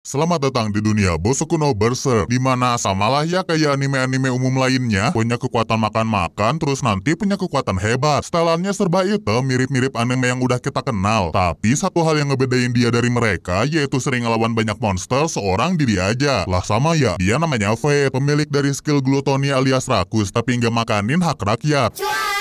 Selamat datang di dunia Bosoku kuno Berserk, di mana samalah ya kayak anime-anime umum lainnya, punya kekuatan makan-makan, terus nanti punya kekuatan hebat. Setelannya serba item, mirip-mirip anime yang udah kita kenal. Tapi satu hal yang ngebedain dia dari mereka, yaitu sering ngelawan banyak monster seorang diri aja. Lah sama ya, dia namanya Fate, pemilik dari skill glutonia alias rakus, tapi nggak makanin hak rakyat. Cua!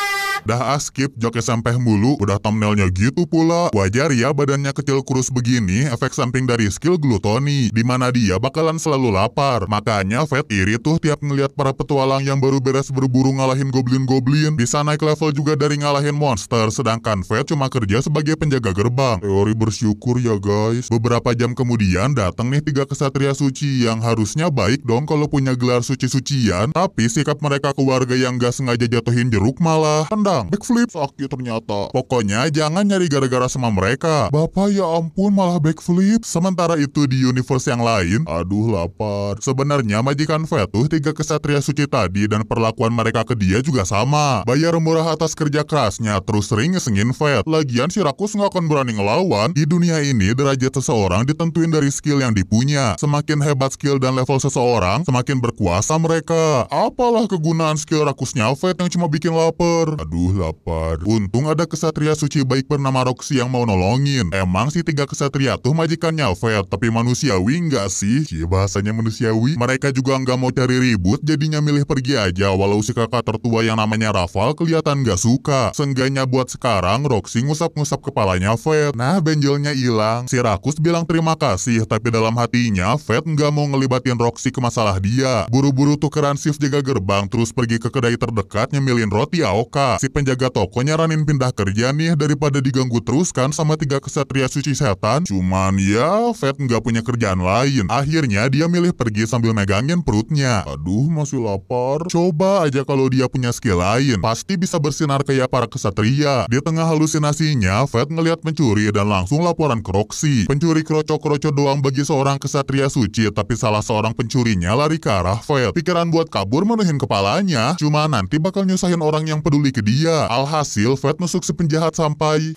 Dah ah skip, joknya sampai mulu, udah thumbnailnya gitu pula. Wajar ya badannya kecil kurus begini, efek samping dari skill glutoni, di mana dia bakalan selalu lapar. Makanya Fat iri tuh tiap ngeliat para petualang yang baru beres berburu ngalahin goblin-goblin, bisa naik level juga dari ngalahin monster, sedangkan Fat cuma kerja sebagai penjaga gerbang. Teori bersyukur ya guys. Beberapa jam kemudian datang nih tiga kesatria suci yang harusnya baik dong kalau punya gelar suci-sucian, tapi sikap mereka keluarga yang gak sengaja jatuhin jeruk malah. Tendang bilang, Backflip sakit ternyata. Pokoknya jangan nyari gara-gara sama mereka. Bapak ya ampun malah backflip. Sementara itu di universe yang lain, aduh lapar. Sebenarnya majikan Fetuh tiga kesatria suci tadi dan perlakuan mereka ke dia juga sama. Bayar murah atas kerja kerasnya terus sering ngesengin Fet. Lagian si Rakus nggak akan berani ngelawan. Di dunia ini derajat seseorang ditentuin dari skill yang dipunya. Semakin hebat skill dan level seseorang, semakin berkuasa mereka. Apalah kegunaan skill Rakusnya Fet yang cuma bikin lapar. Aduh Aduh lapar. Untung ada kesatria suci baik bernama Roxy yang mau nolongin. Emang sih tiga kesatria tuh majikannya fair, tapi manusiawi nggak sih? Cie bahasanya manusiawi. Mereka juga nggak mau cari ribut, jadinya milih pergi aja walau si kakak tertua yang namanya Rafal kelihatan nggak suka. Sengganya buat sekarang Roxy ngusap-ngusap kepalanya Fat. Nah benjolnya hilang. Si Rakus bilang terima kasih, tapi dalam hatinya Fat nggak mau ngelibatin Roxy ke masalah dia. Buru-buru tukeran shift jaga gerbang terus pergi ke kedai terdekat nyemilin roti Aoka. Si penjaga toko nyaranin pindah kerja nih daripada diganggu terus kan sama tiga kesatria suci setan. Cuman ya, Fat nggak punya kerjaan lain. Akhirnya dia milih pergi sambil megangin perutnya. Aduh, masih lapar. Coba aja kalau dia punya skill lain, pasti bisa bersinar kayak para kesatria. Di tengah halusinasinya, Fat ngelihat pencuri dan langsung laporan ke Roxy. Pencuri kroco-kroco doang bagi seorang kesatria suci, tapi salah seorang pencurinya lari ke arah Fat. Pikiran buat kabur menuhin kepalanya, cuma nanti bakal nyusahin orang yang peduli ke dia dia. Alhasil, Fred nusuk sepenjahat sampai...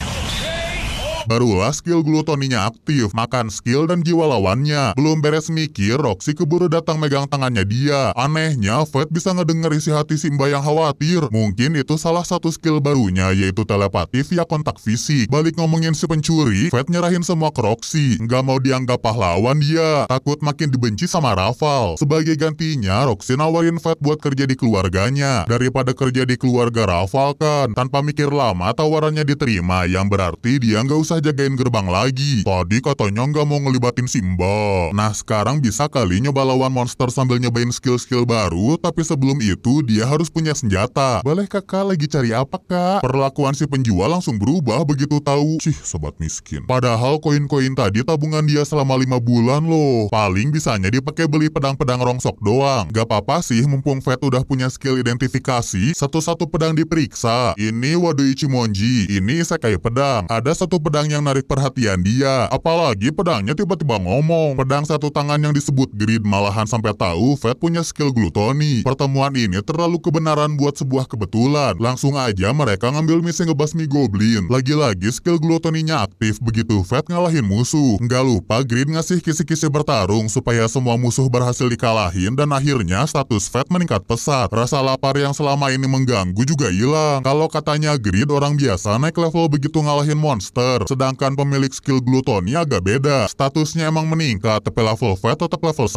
Barulah skill glutoninya aktif, makan skill dan jiwa lawannya. Belum beres mikir, Roxy keburu datang megang tangannya dia. Anehnya, Fate bisa ngedenger isi hati Simba yang khawatir. Mungkin itu salah satu skill barunya, yaitu telepati via kontak fisik. Balik ngomongin si pencuri, Fate nyerahin semua ke Roxy. Nggak mau dianggap pahlawan dia, takut makin dibenci sama Rafal. Sebagai gantinya, Roxy nawarin Fate buat kerja di keluarganya. Daripada kerja di keluarga Rafal kan, tanpa mikir lama tawarannya diterima, yang berarti dia nggak usah bisa jagain gerbang lagi. Tadi katanya nggak mau ngelibatin Simba. Nah sekarang bisa kali nyoba lawan monster sambil nyobain skill-skill baru, tapi sebelum itu dia harus punya senjata. Boleh kakak lagi cari apa kak? Perlakuan si penjual langsung berubah begitu tahu. Cih sobat miskin. Padahal koin-koin tadi tabungan dia selama lima bulan loh. Paling bisanya dipakai beli pedang-pedang rongsok doang. Gak apa-apa sih mumpung Fat udah punya skill identifikasi, satu-satu pedang diperiksa. Ini Wado Ichimonji, ini Sakai Pedang. Ada satu pedang pedang yang narik perhatian dia. Apalagi pedangnya tiba-tiba ngomong. Pedang satu tangan yang disebut Grid malahan sampai tahu Fed punya skill glutoni. Pertemuan ini terlalu kebenaran buat sebuah kebetulan. Langsung aja mereka ngambil misi ngebasmi Goblin. Lagi-lagi skill glutoninya aktif begitu Fed ngalahin musuh. Nggak lupa Grid ngasih kisi-kisi bertarung supaya semua musuh berhasil dikalahin dan akhirnya status Fed meningkat pesat. Rasa lapar yang selama ini mengganggu juga hilang. Kalau katanya Grid orang biasa naik level begitu ngalahin monster. Sedangkan pemilik skill glutoni agak beda. Statusnya emang meningkat, tapi level V tetap level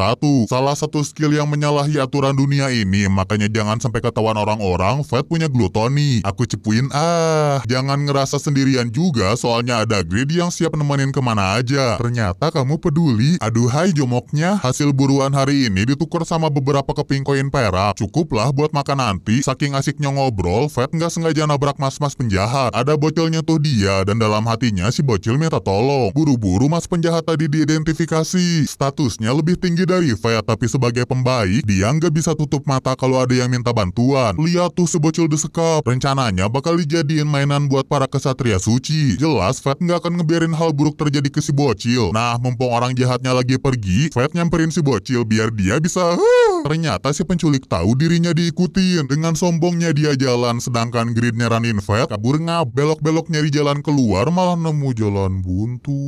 1. Salah satu skill yang menyalahi aturan dunia ini, makanya jangan sampai ketahuan orang-orang fat punya gluttony Aku cepuin ah. Jangan ngerasa sendirian juga, soalnya ada grid yang siap nemenin kemana aja. Ternyata kamu peduli. Aduhai jomoknya, hasil buruan hari ini ditukar sama beberapa keping koin perak. Cukuplah buat makan nanti. Saking asiknya ngobrol, fat nggak sengaja nabrak mas-mas penjahat. Ada bocil tuh dia, dan dalam hatinya si bocil minta tolong. Buru-buru mas penjahat tadi diidentifikasi. Statusnya lebih tinggi dari Faya tapi sebagai pembaik, dia nggak bisa tutup mata kalau ada yang minta bantuan. Lihat tuh si bocil desekap. Rencananya bakal dijadiin mainan buat para kesatria suci. Jelas Fat nggak akan ngebiarin hal buruk terjadi ke si bocil. Nah, mumpung orang jahatnya lagi pergi, Fat nyamperin si bocil biar dia bisa... Ternyata si penculik tahu dirinya diikutin. Dengan sombongnya dia jalan, sedangkan gridnya Ranin Fat kabur ngap, belok-belok nyari jalan keluar malah nemu ketemu jalan buntu.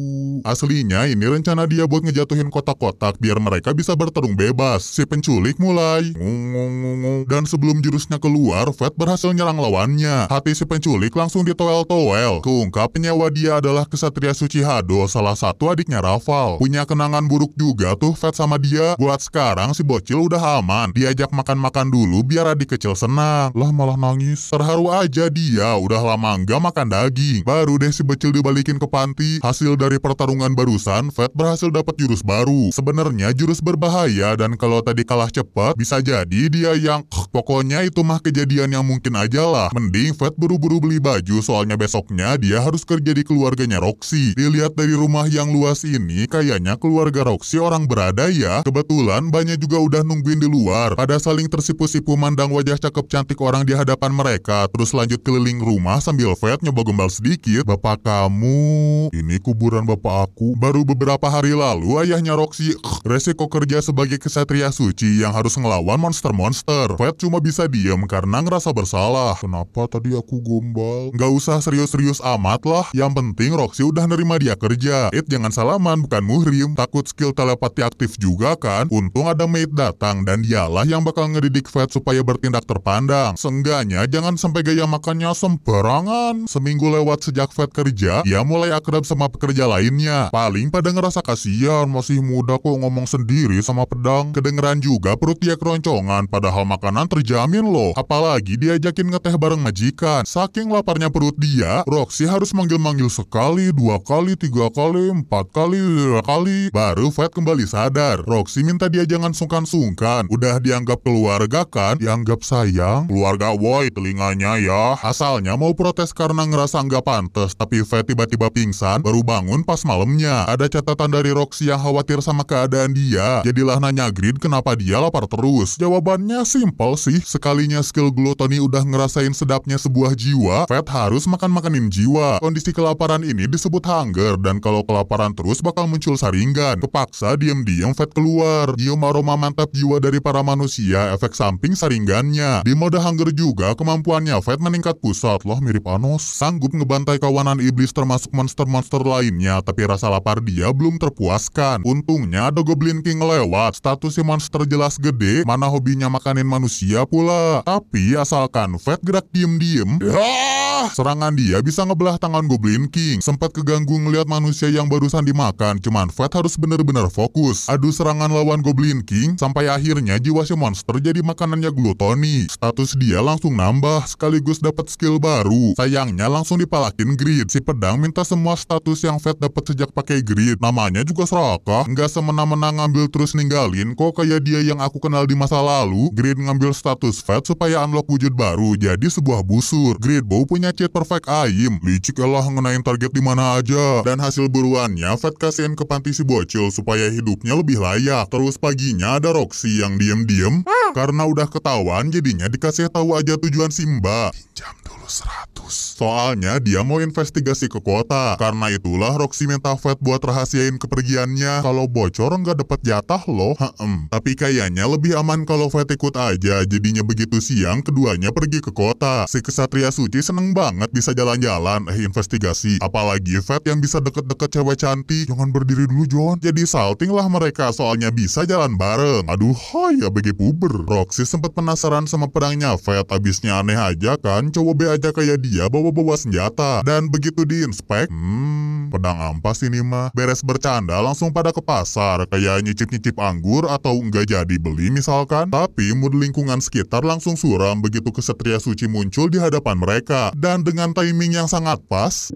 Aslinya ini rencana dia buat ngejatuhin kotak-kotak biar mereka bisa bertarung bebas. Si penculik mulai ngung Dan sebelum jurusnya keluar, Fat berhasil nyerang lawannya. Hati si penculik langsung ditowel-towel. Keungkap penyewa dia adalah kesatria suci Hado, salah satu adiknya Rafal. Punya kenangan buruk juga tuh Fat sama dia. Buat sekarang si bocil udah aman. Diajak makan-makan dulu biar adik kecil senang. Lah malah nangis. Terharu aja dia, udah lama nggak makan daging. Baru deh si bocil dibalik dibalikin ke panti, hasil dari pertarungan barusan, Fat berhasil dapat jurus baru. Sebenarnya jurus berbahaya dan kalau tadi kalah cepat, bisa jadi dia yang... Pokoknya itu mah kejadian yang mungkin aja lah. Mending Fat buru-buru beli baju soalnya besoknya dia harus kerja di keluarganya Roxy. Dilihat dari rumah yang luas ini, kayaknya keluarga Roxy orang berada ya. Kebetulan banyak juga udah nungguin di luar. Pada saling tersipu-sipu mandang wajah cakep cantik orang di hadapan mereka, terus lanjut keliling rumah sambil Fat nyoba gembal sedikit. Bapak kamu kamu. Ini kuburan bapak aku. Baru beberapa hari lalu ayahnya Roxy eh, resiko kerja sebagai kesatria suci yang harus ngelawan monster-monster. Fat cuma bisa diem karena ngerasa bersalah. Kenapa tadi aku gombal? Gak usah serius-serius amat lah. Yang penting Roxy udah nerima dia kerja. It jangan salaman, bukan muhrim. Takut skill telepati aktif juga kan? Untung ada maid datang dan dialah yang bakal ngedidik Fat supaya bertindak terpandang. Seenggaknya jangan sampai gaya makannya sembarangan. Seminggu lewat sejak Fat kerja, dia dia ya, mulai akrab sama pekerja lainnya. Paling pada ngerasa kasihan, masih muda kok ngomong sendiri sama pedang. Kedengeran juga perut dia keroncongan, padahal makanan terjamin loh. Apalagi diajakin ngeteh bareng majikan. Saking laparnya perut dia, Roxy harus manggil-manggil sekali, dua kali, tiga kali, empat kali, lima kali. Baru Fat kembali sadar. Roxy minta dia jangan sungkan-sungkan. Udah dianggap keluarga kan? Dianggap sayang? Keluarga woi telinganya ya. Asalnya mau protes karena ngerasa nggak pantas, tapi Fat tiba-tiba pingsan, baru bangun pas malamnya. Ada catatan dari Roxy yang khawatir sama keadaan dia. Jadilah nanya Grid kenapa dia lapar terus. Jawabannya simpel sih. Sekalinya skill glutoni udah ngerasain sedapnya sebuah jiwa, Fat harus makan-makanin jiwa. Kondisi kelaparan ini disebut hunger, dan kalau kelaparan terus bakal muncul saringan. Kepaksa diem-diem Fat keluar. Nyium aroma mantap jiwa dari para manusia, efek samping saringannya. Di mode hunger juga, kemampuannya Fat meningkat pusat. Loh mirip Anos. Sanggup ngebantai kawanan iblis termasuk termasuk monster-monster lainnya, tapi rasa lapar dia belum terpuaskan. Untungnya ada Goblin King lewat, status si monster jelas gede, mana hobinya makanin manusia pula. Tapi asalkan Fat gerak diem-diem, ah, serangan dia bisa ngebelah tangan Goblin King. Sempat keganggu ngeliat manusia yang barusan dimakan, cuman Fat harus bener-bener fokus. aduh serangan lawan Goblin King, sampai akhirnya jiwa si monster jadi makanannya glutoni. Status dia langsung nambah, sekaligus dapat skill baru. Sayangnya langsung dipalakin grid, si pedang yang minta semua status yang Fed dapat sejak pakai grid. Namanya juga serakah. Nggak semena-mena ngambil terus ninggalin. Kok kayak dia yang aku kenal di masa lalu. Grid ngambil status Fed supaya unlock wujud baru. Jadi sebuah busur. Grid Bow punya cheat perfect aim. Licik Allah ngenain target di mana aja. Dan hasil buruannya Fed kasihin ke panti si bocil supaya hidupnya lebih layak. Terus paginya ada Roxy yang diem-diem. Hmm. Karena udah ketahuan jadinya dikasih tahu aja tujuan Simba. Pinjam dulu 100. Soalnya dia mau investigasi ke kota. Karena itulah Roxy minta Fat buat rahasiain kepergiannya. Kalau bocor nggak dapat jatah loh. Heem. Tapi kayaknya lebih aman kalau Fat ikut aja. Jadinya begitu siang keduanya pergi ke kota. Si kesatria suci seneng banget bisa jalan-jalan. Eh investigasi. Apalagi Fat yang bisa deket-deket cewek cantik. Jangan berdiri dulu John. Jadi salting lah mereka soalnya bisa jalan bareng. Aduh hai ya bagi puber. Roxy sempat penasaran sama pedangnya Fat. Abisnya aneh aja kan. Coba be aja kayak dia bawa-bawa senjata. Dan begitu di spek? Hmm, pedang ampas ini mah. Beres bercanda langsung pada ke pasar, kayak nyicip-nyicip anggur atau nggak jadi beli misalkan. Tapi mood lingkungan sekitar langsung suram begitu kesatria suci muncul di hadapan mereka. Dan dengan timing yang sangat pas...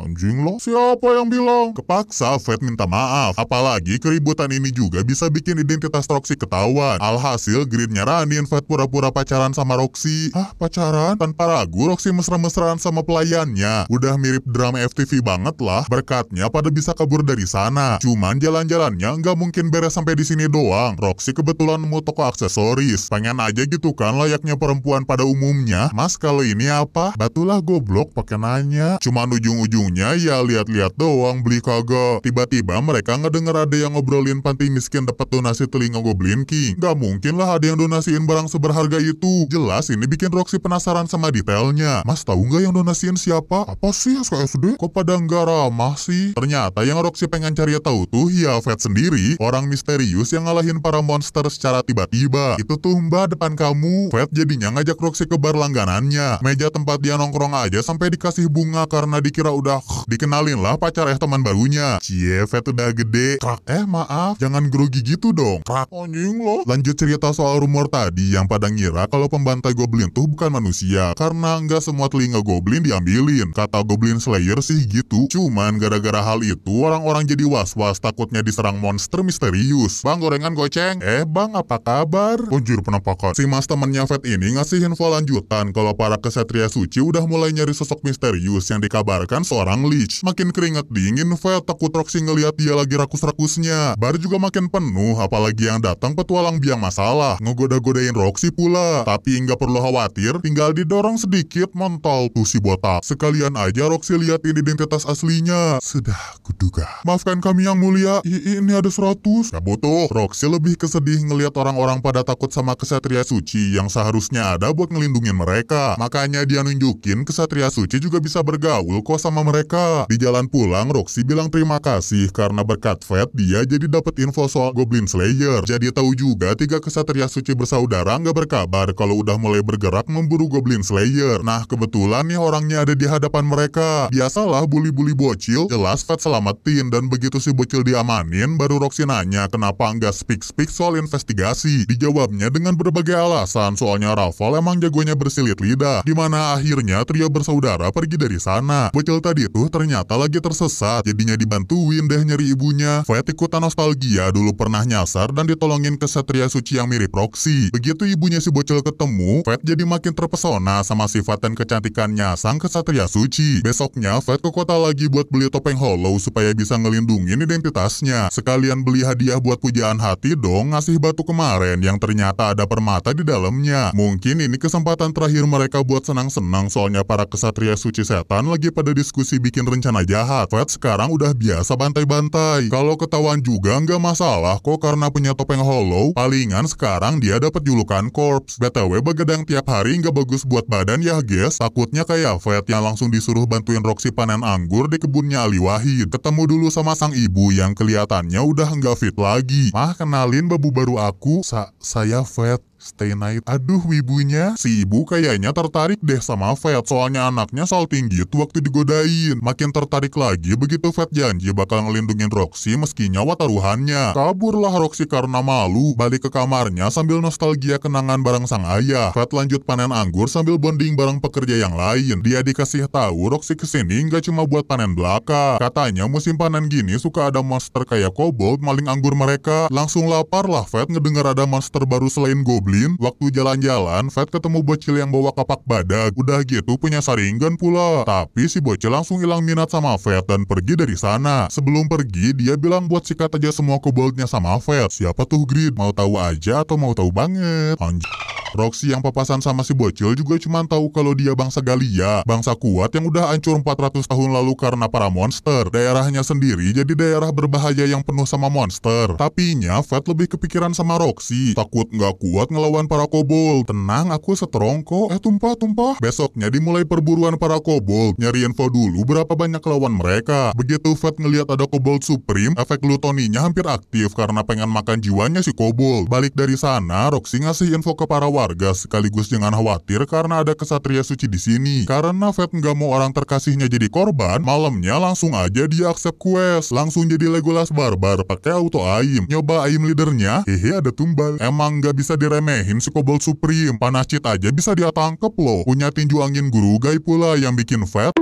Anjing lo, siapa yang bilang? Kepaksa Fred minta maaf. Apalagi keributan ini juga bisa bikin identitas Roxy ketahuan. Alhasil Green nyaranin Fred pura-pura pacaran sama Roxy. Hah, pacaran? Tanpa ragu Roxy mesra-mesraan sama pelayannya. Udah mirip drama FTV banget lah. Berkatnya pada bisa kabur dari sana. Cuman jalan-jalannya nggak mungkin beres sampai di sini doang. Roxy kebetulan mau toko aksesoris. Pengen aja gitu kan layaknya perempuan pada umumnya. Mas kalau ini apa? Batulah goblok pakai nanya. Cuman ujung-ujung nya ya lihat-lihat doang beli kagak. Tiba-tiba mereka ngedenger ada yang ngobrolin panti miskin dapat donasi telinga goblin king Gak mungkin lah ada yang donasiin barang seberharga itu. Jelas ini bikin Roxy penasaran sama detailnya. Mas tahu nggak yang donasiin siapa? Apa sih SKSD? Kok pada nggak ramah sih? Ternyata yang Roxy pengen cari ya tahu tuh ya Fat sendiri, orang misterius yang ngalahin para monster secara tiba-tiba. Itu tuh mbak depan kamu. Fat jadinya ngajak Roxy ke bar langganannya. Meja tempat dia nongkrong aja sampai dikasih bunga karena dikira udah kuliah. Dikenalin lah pacar eh teman barunya. Cie, vet udah gede. Krak, eh maaf, jangan grogi gitu dong. Krak, anjing lo Lanjut cerita soal rumor tadi yang pada ngira kalau pembantai goblin tuh bukan manusia. Karena nggak semua telinga goblin diambilin. Kata goblin slayer sih gitu. Cuman gara-gara hal itu orang-orang jadi was-was takutnya diserang monster misterius. Bang gorengan goceng. Eh bang apa kabar? Unjur penampakan. Si mas temennya Fat ini ngasih info lanjutan kalau para kesatria suci udah mulai nyari sosok misterius yang dikabarkan seorang seorang Leech. Makin keringat dingin, Fat takut Roxy ngelihat dia lagi rakus-rakusnya. Bar juga makin penuh, apalagi yang datang petualang biang masalah. Ngegoda-godain Roxy pula. Tapi nggak perlu khawatir, tinggal didorong sedikit mental tuh si botak. Sekalian aja Roxy lihat identitas aslinya. Sudah kuduga. Maafkan kami yang mulia, I ini ada 100. Gak butuh. Roxy lebih kesedih ngelihat orang-orang pada takut sama kesatria suci yang seharusnya ada buat ngelindungin mereka. Makanya dia nunjukin kesatria suci juga bisa bergaul kok sama mereka mereka. Di jalan pulang, Roxy bilang terima kasih karena berkat Fat dia jadi dapat info soal Goblin Slayer. Jadi tahu juga tiga kesatria suci bersaudara nggak berkabar kalau udah mulai bergerak memburu Goblin Slayer. Nah kebetulan nih orangnya ada di hadapan mereka. Biasalah bully-bully bocil, jelas Fat selamatin dan begitu si bocil diamanin, baru Roxy nanya kenapa nggak speak-speak soal investigasi. Dijawabnya dengan berbagai alasan soalnya Rafal emang jagonya bersilit lidah. Dimana akhirnya trio bersaudara pergi dari sana. Bocil tadi itu ternyata lagi tersesat, jadinya dibantuin deh nyari ibunya. Fat ikutan nostalgia dulu pernah nyasar dan ditolongin ke satria suci yang mirip Roxy. Begitu ibunya si bocil ketemu, Fat jadi makin terpesona sama sifat dan kecantikannya sang kesatria suci. Besoknya, Fat ke kota lagi buat beli topeng hollow supaya bisa ngelindungin identitasnya. Sekalian beli hadiah buat pujaan hati dong ngasih batu kemarin yang ternyata ada permata di dalamnya. Mungkin ini kesempatan terakhir mereka buat senang-senang soalnya para kesatria suci setan lagi pada diskusi masih bikin rencana jahat. Fred sekarang udah biasa bantai-bantai. Kalau ketahuan juga nggak masalah kok karena punya topeng hollow, palingan sekarang dia dapat julukan corpse. BTW begadang tiap hari nggak bagus buat badan ya guys, takutnya kayak Fred yang langsung disuruh bantuin Roxy panen anggur di kebunnya Ali Wahid. Ketemu dulu sama sang ibu yang kelihatannya udah nggak fit lagi. Mah kenalin babu baru aku, Sa saya Fred. Stay night. Aduh wibunya, si ibu kayaknya tertarik deh sama Fat soalnya anaknya soal tinggi itu waktu digodain. Makin tertarik lagi begitu Fat janji bakal ngelindungin Roxy meski nyawa taruhannya. Kaburlah Roxy karena malu, balik ke kamarnya sambil nostalgia kenangan bareng sang ayah. Fat lanjut panen anggur sambil bonding bareng pekerja yang lain. Dia dikasih tahu Roxy kesini nggak cuma buat panen belaka. Katanya musim panen gini suka ada monster kayak kobold maling anggur mereka. Langsung lapar lah Fat ngedenger ada monster baru selain goblin waktu jalan-jalan, Fat ketemu bocil yang bawa kapak badak. Udah gitu punya saringan pula. Tapi si bocil langsung hilang minat sama Fat dan pergi dari sana. Sebelum pergi, dia bilang buat sikat aja semua koboldnya sama Fat. Siapa tuh Grid? Mau tahu aja atau mau tahu banget? Anjir. Roxy yang papasan sama si bocil juga cuma tahu kalau dia bangsa Galia, bangsa kuat yang udah hancur 400 tahun lalu karena para monster. Daerahnya sendiri jadi daerah berbahaya yang penuh sama monster. Tapi nya Fat lebih kepikiran sama Roxy, takut nggak kuat ngelawan para kobol. Tenang, aku seterong kok. Eh tumpah tumpah. Besoknya dimulai perburuan para kobol, nyari info dulu berapa banyak lawan mereka. Begitu Fat ngelihat ada kobol supreme, efek lutoninya hampir aktif karena pengen makan jiwanya si kobol. Balik dari sana, Roxy ngasih info ke para keluarga sekaligus jangan khawatir karena ada kesatria suci di sini. Karena Feb nggak mau orang terkasihnya jadi korban, malamnya langsung aja dia accept quest. Langsung jadi Legolas Barbar pakai auto aim. Nyoba aim leadernya, hehe ada tumbal. Emang nggak bisa diremehin si Kobold Supreme. aja bisa dia tangkep loh. Punya tinju angin guru gay pula yang bikin Feb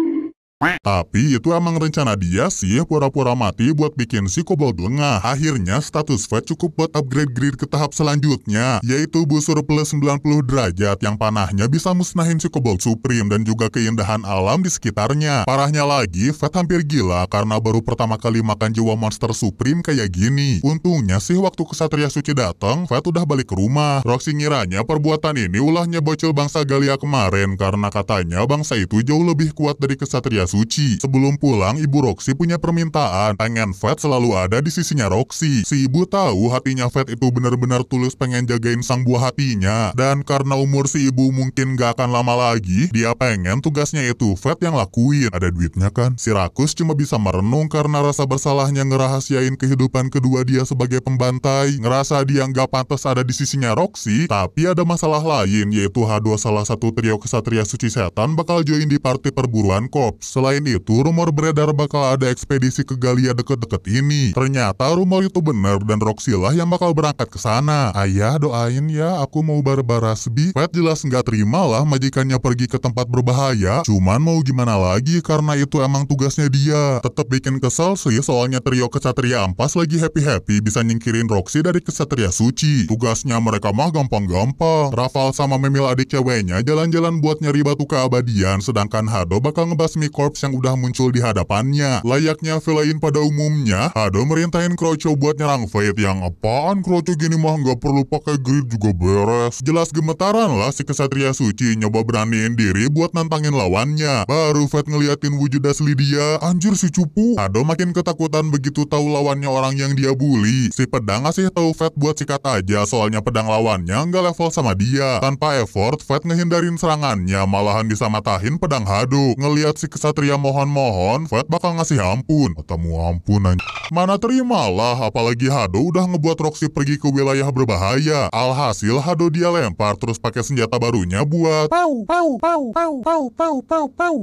tapi itu emang rencana dia sih pura-pura mati buat bikin si kobold lengah. Akhirnya status V cukup buat upgrade grid ke tahap selanjutnya, yaitu busur plus 90 derajat yang panahnya bisa musnahin si kobold supreme dan juga keindahan alam di sekitarnya. Parahnya lagi, V hampir gila karena baru pertama kali makan jiwa monster supreme kayak gini. Untungnya sih waktu kesatria suci datang, V udah balik ke rumah. Roxy ngiranya perbuatan ini ulahnya bocil bangsa Galia kemarin karena katanya bangsa itu jauh lebih kuat dari kesatria suci suci. Sebelum pulang, ibu Roxy punya permintaan. Pengen Fat selalu ada di sisinya Roxy. Si ibu tahu hatinya Fat itu benar-benar tulus pengen jagain sang buah hatinya. Dan karena umur si ibu mungkin gak akan lama lagi, dia pengen tugasnya itu Fat yang lakuin. Ada duitnya kan? Si Rakus cuma bisa merenung karena rasa bersalahnya ngerahasiain kehidupan kedua dia sebagai pembantai. Ngerasa dia nggak pantas ada di sisinya Roxy, tapi ada masalah lain, yaitu Hado salah satu trio kesatria suci setan bakal join di party perburuan Kops. Selain itu, rumor beredar bakal ada ekspedisi ke Galia deket-deket ini. Ternyata rumor itu benar dan Roxy lah yang bakal berangkat ke sana. Ayah doain ya, aku mau barbar bi. Pet jelas nggak terima lah majikannya pergi ke tempat berbahaya. Cuman mau gimana lagi karena itu emang tugasnya dia. Tetap bikin kesel sih soalnya trio kesatria ampas lagi happy-happy bisa nyingkirin Roxy dari kesatria suci. Tugasnya mereka mah gampang-gampang. Rafal sama Memil adik ceweknya jalan-jalan buat nyari batu keabadian sedangkan Hado bakal ngebasmi kor korps yang udah muncul di hadapannya. Layaknya villain pada umumnya, Hado merintahin Croco buat nyerang Fate yang apaan Croco gini mah nggak perlu pakai grid juga beres. Jelas gemetaran lah si kesatria suci nyoba beraniin diri buat nantangin lawannya. Baru Fate ngeliatin wujud asli dia, anjir si cupu. Hado makin ketakutan begitu tahu lawannya orang yang dia bully. Si pedang ngasih tahu Fate buat sikat aja soalnya pedang lawannya nggak level sama dia. Tanpa effort, Fate ngehindarin serangannya malahan disamatahin pedang Hado. Ngeliat si kesatria Satria mohon-mohon, Fat bakal ngasih ampun. Ketemu ampun anj... Mana terimalah, apalagi Hado udah ngebuat Roxy pergi ke wilayah berbahaya. Alhasil Hado dia lempar terus pakai senjata barunya buat... Pau, pau, pau, pau, pau, pau, pau, pau.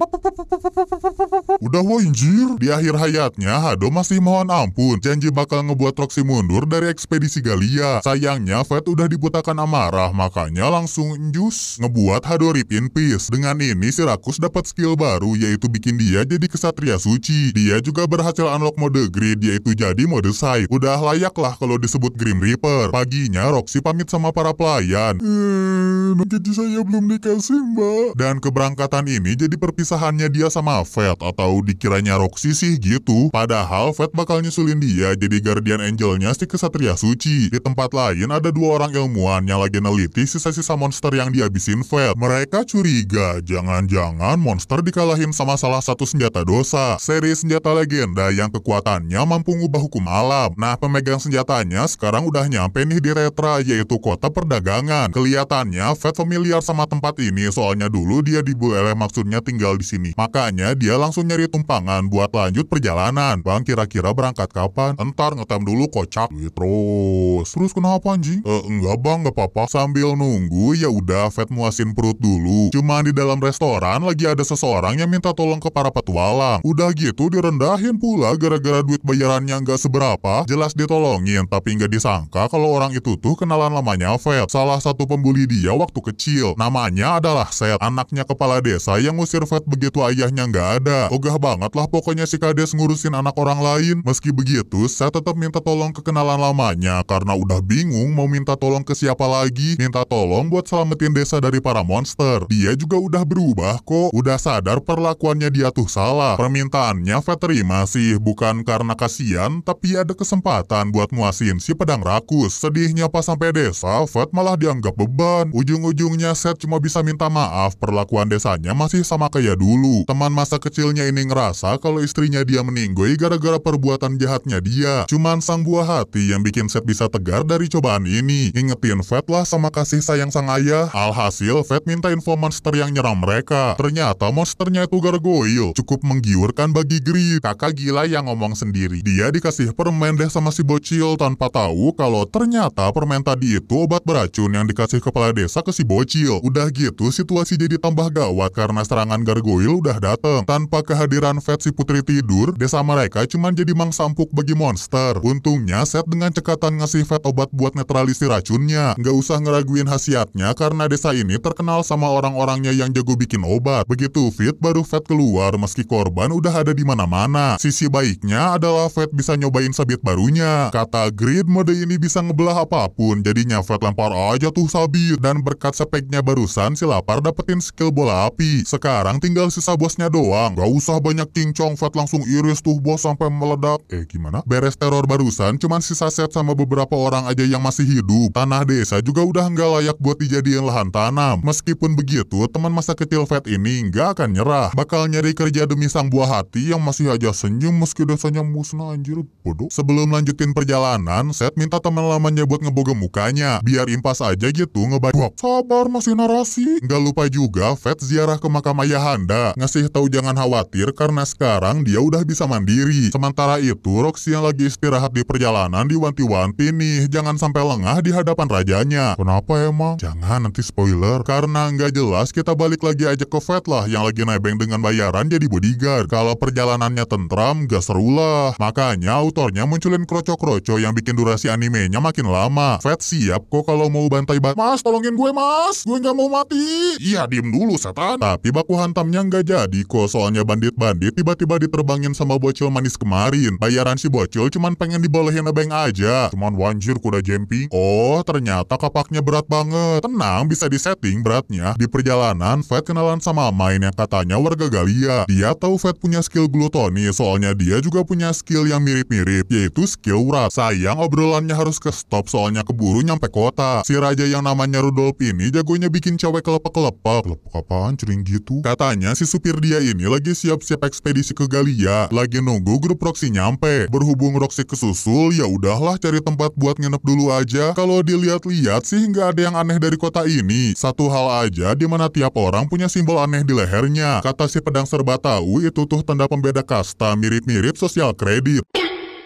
Udah wah injir. Di akhir hayatnya, Hado masih mohon ampun. Janji bakal ngebuat Roxy mundur dari ekspedisi Galia. Sayangnya, Fat udah dibutakan amarah, makanya langsung jus Ngebuat Hado rip in peace. Dengan ini, Sirakus dapat skill baru, yaitu bikin bikin dia jadi kesatria suci. Dia juga berhasil unlock mode grid, yaitu jadi mode side. Udah layak lah kalau disebut Grim Reaper. Paginya, Roxy pamit sama para pelayan. Eh, gaji saya belum dikasih, mbak. Dan keberangkatan ini jadi perpisahannya dia sama Fat, atau dikiranya Roxy sih gitu. Padahal Fat bakal nyusulin dia jadi Guardian Angelnya si kesatria suci. Di tempat lain ada dua orang ilmuwan yang lagi neliti sisa-sisa monster yang dihabisin Fat. Mereka curiga, jangan-jangan monster dikalahin sama salah salah satu senjata dosa, seri senjata legenda yang kekuatannya mampu ngubah hukum alam. Nah, pemegang senjatanya sekarang udah nyampe nih di Retra, yaitu kota perdagangan. Kelihatannya Fed familiar sama tempat ini, soalnya dulu dia di maksudnya tinggal di sini. Makanya dia langsung nyari tumpangan buat lanjut perjalanan. Bang, kira-kira berangkat kapan? Entar ngetem dulu kocak. Iya, terus, terus kenapa anjing? Eh enggak bang, nggak apa-apa. Sambil nunggu, ya udah Fed muasin perut dulu. Cuma di dalam restoran lagi ada seseorang yang minta tolong ke para petualang. Udah gitu direndahin pula gara-gara duit bayarannya nggak seberapa, jelas ditolongin tapi nggak disangka kalau orang itu tuh kenalan lamanya Fed, salah satu pembuli dia waktu kecil. Namanya adalah Set, anaknya kepala desa yang ngusir Fed begitu ayahnya nggak ada. Ogah banget lah pokoknya si kades ngurusin anak orang lain. Meski begitu, saya tetap minta tolong ke kenalan lamanya karena udah bingung mau minta tolong ke siapa lagi. Minta tolong buat selamatin desa dari para monster. Dia juga udah berubah kok, udah sadar perlakuannya dia tuh salah. Permintaannya terima masih bukan karena kasihan, tapi ada kesempatan buat muasin si pedang rakus. Sedihnya pas sampai desa, Vet malah dianggap beban. Ujung-ujungnya Seth cuma bisa minta maaf perlakuan desanya masih sama kayak dulu. Teman masa kecilnya ini ngerasa kalau istrinya dia meninggoy gara-gara perbuatan jahatnya dia. Cuman sang buah hati yang bikin Seth bisa tegar dari cobaan ini. Ingetin Vet lah sama kasih sayang sang ayah. Alhasil, Vet minta info monster yang nyerang mereka. Ternyata monsternya itu gargoyle Poyo oh iya, cukup menggiurkan bagi Gri, kakak gila yang ngomong sendiri. Dia dikasih permen deh sama si bocil tanpa tahu kalau ternyata permen tadi itu obat beracun yang dikasih kepala desa ke si bocil. Udah gitu situasi jadi tambah gawat karena serangan gargoyle udah dateng. Tanpa kehadiran Fat si putri tidur, desa mereka cuma jadi mang bagi monster. Untungnya Set dengan cekatan ngasih Fat obat buat netralisi racunnya. Nggak usah ngeraguin khasiatnya karena desa ini terkenal sama orang-orangnya yang jago bikin obat. Begitu Fit baru Fat keluar keluar meski korban udah ada di mana-mana. Sisi baiknya adalah Fed bisa nyobain sabit barunya. Kata Grid, mode ini bisa ngebelah apapun, jadinya Fed lempar aja tuh sabit. Dan berkat speknya barusan, si Lapar dapetin skill bola api. Sekarang tinggal sisa bosnya doang. Gak usah banyak cincong, Fed langsung iris tuh bos sampai meledak. Eh gimana? Beres teror barusan, cuman sisa set sama beberapa orang aja yang masih hidup. Tanah desa juga udah nggak layak buat dijadiin lahan tanam. Meskipun begitu, teman masa kecil Fed ini nggak akan nyerah. Bakal nyari kerja demi sang buah hati yang masih aja senyum meski dosanya musnah anjir bodoh. Sebelum lanjutin perjalanan, Seth minta teman lamanya buat ngeboga mukanya, biar impas aja gitu ngebaca. Sabar masih narasi. Nggak lupa juga, Fat ziarah ke makam ayahanda, ngasih tahu jangan khawatir karena sekarang dia udah bisa mandiri. Sementara itu, Roxy yang lagi istirahat di perjalanan diwanti-wanti nih, jangan sampai lengah di hadapan rajanya. Kenapa emang? Jangan nanti spoiler. Karena nggak jelas, kita balik lagi aja ke Fat lah yang lagi nebeng dengan bayi siaran jadi bodyguard. Kalau perjalanannya tentram, gak seru lah. Makanya autornya munculin kroco-kroco yang bikin durasi animenya makin lama. Fat siap kok kalau mau bantai bat. Mas, tolongin gue mas, gue nggak mau mati. Iya, diem dulu setan. Tapi baku hantamnya nggak jadi kok, soalnya bandit-bandit tiba-tiba diterbangin sama bocil manis kemarin. Bayaran si bocil cuma pengen dibolehin nebeng aja. Cuman wanjir kuda jemping. Oh, ternyata kapaknya berat banget. Tenang, bisa disetting beratnya. Di perjalanan, Fat kenalan sama main yang katanya warga Gali iya, dia tahu Fat punya skill glutoni soalnya dia juga punya skill yang mirip-mirip, yaitu skill urat. Sayang obrolannya harus ke stop soalnya keburu nyampe kota. Si raja yang namanya Rudolf ini jagonya bikin cewek kelepak-kelepak. Kelepak apaan cering gitu? Katanya si supir dia ini lagi siap-siap ekspedisi ke Galia, lagi nunggu grup Roxy nyampe. Berhubung Roxy kesusul, ya udahlah cari tempat buat nginep dulu aja. Kalau dilihat-lihat sih nggak ada yang aneh dari kota ini. Satu hal aja dimana tiap orang punya simbol aneh di lehernya. Kata si pedang yang serba tahu itu tuh tanda pembeda kasta mirip-mirip sosial kredit.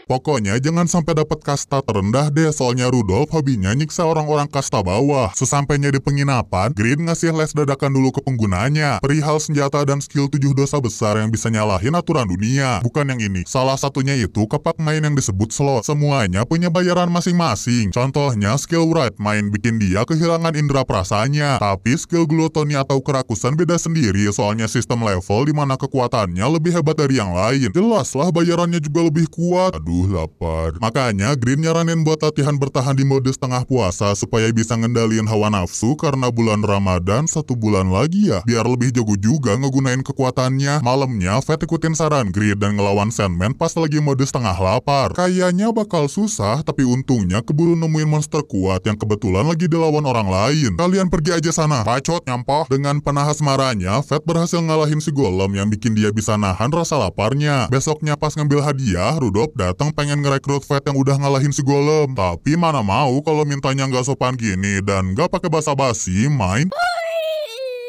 Pokoknya jangan sampai dapat kasta terendah deh soalnya Rudolf hobinya nyiksa orang-orang kasta bawah. Sesampainya di penginapan, Green ngasih les dadakan dulu ke penggunanya. Perihal senjata dan skill tujuh dosa besar yang bisa nyalahin aturan dunia. Bukan yang ini. Salah satunya itu kapak main yang disebut slot. Semuanya punya bayaran masing-masing. Contohnya skill right main bikin dia kehilangan indera perasanya. Tapi skill glutoni atau kerakusan beda sendiri soalnya sistem level dimana kekuatannya lebih hebat dari yang lain. Jelaslah bayarannya juga lebih kuat. Aduh aduh lapar. Makanya Green nyaranin buat latihan bertahan di mode setengah puasa supaya bisa ngendaliin hawa nafsu karena bulan Ramadan satu bulan lagi ya. Biar lebih jago juga ngegunain kekuatannya. Malamnya Fat ikutin saran Green dan ngelawan Sandman pas lagi mode setengah lapar. Kayaknya bakal susah tapi untungnya keburu nemuin monster kuat yang kebetulan lagi dilawan orang lain. Kalian pergi aja sana, pacot nyampah. Dengan penahas marahnya, Fat berhasil ngalahin si Golem yang bikin dia bisa nahan rasa laparnya. Besoknya pas ngambil hadiah, Rudolf datang datang pengen ngerekrut Fat yang udah ngalahin si Golem. Tapi mana mau kalau mintanya nggak sopan gini dan nggak pakai basa-basi, main...